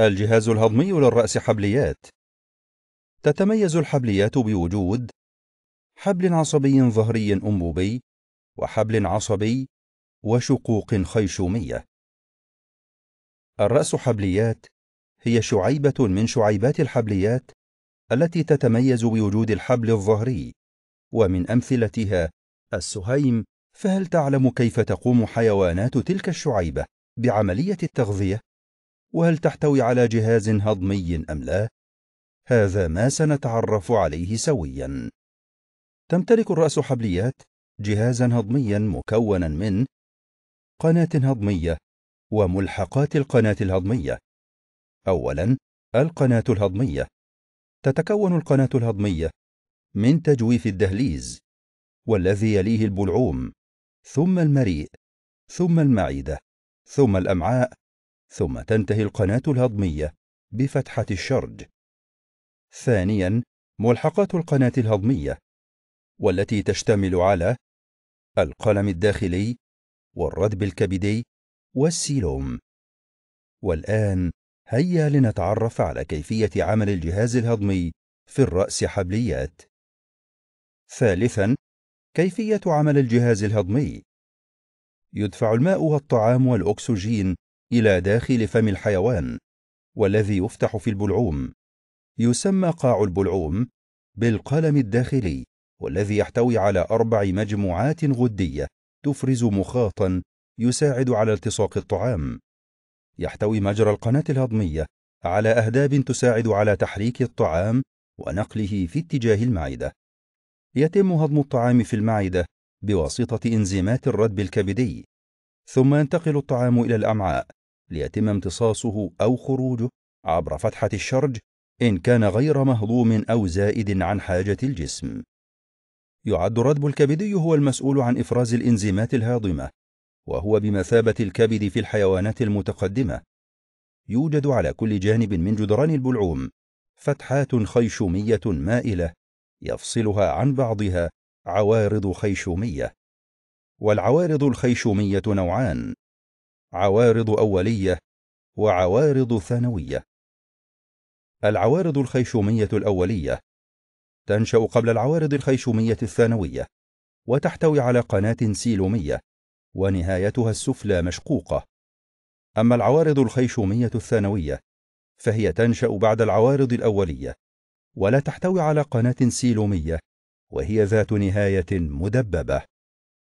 الجهاز الهضمي للرأس حبليات تتميز الحبليات بوجود حبل عصبي ظهري أنبوبي وحبل عصبي وشقوق خيشومية الرأس حبليات هي شعيبة من شعيبات الحبليات التي تتميز بوجود الحبل الظهري ومن أمثلتها السهيم فهل تعلم كيف تقوم حيوانات تلك الشعيبة بعملية التغذية؟ وهل تحتوي على جهاز هضمي أم لا؟ هذا ما سنتعرف عليه سوياً. تمتلك الرأس حبليات جهازا هضميا مكونا من قناة هضمية وملحقات القناة الهضمية. أولاً القناة الهضمية تتكون القناة الهضمية من تجويف الدهليز والذي يليه البلعوم ثم المريء ثم المعدة ثم الأمعاء ثم تنتهي القناة الهضمية بفتحة الشرج. ثانياً ملحقات القناة الهضمية والتي تشتمل على القلم الداخلي والردب الكبدي والسيلوم. والآن هيا لنتعرف على كيفية عمل الجهاز الهضمي في الرأس حبليات. ثالثاً كيفية عمل الجهاز الهضمي يدفع الماء والطعام والأكسجين إلى داخل فم الحيوان والذي يفتح في البلعوم يسمى قاع البلعوم بالقلم الداخلي والذي يحتوي على أربع مجموعات غدية تفرز مخاطا يساعد على التصاق الطعام يحتوي مجرى القناة الهضمية على أهداب تساعد على تحريك الطعام ونقله في اتجاه المعدة يتم هضم الطعام في المعدة بواسطة إنزيمات الردب الكبدي ثم ينتقل الطعام إلى الأمعاء ليتم امتصاصه أو خروجه عبر فتحة الشرج إن كان غير مهضوم أو زائد عن حاجة الجسم. يعد الردب الكبدي هو المسؤول عن إفراز الإنزيمات الهاضمة، وهو بمثابة الكبد في الحيوانات المتقدمة. يوجد على كل جانب من جدران البلعوم فتحات خيشومية مائلة يفصلها عن بعضها عوارض خيشومية. والعوارض الخيشومية نوعان، عوارض أولية وعوارض ثانوية العوارض الخيشومية الأولية تنشأ قبل العوارض الخيشومية الثانوية وتحتوي على قناة سيلومية ونهايتها السفلى مشقوقة أما العوارض الخيشومية الثانوية فهي تنشأ بعد العوارض الأولية ولا تحتوي على قناة سيلومية وهي ذات نهاية مدببة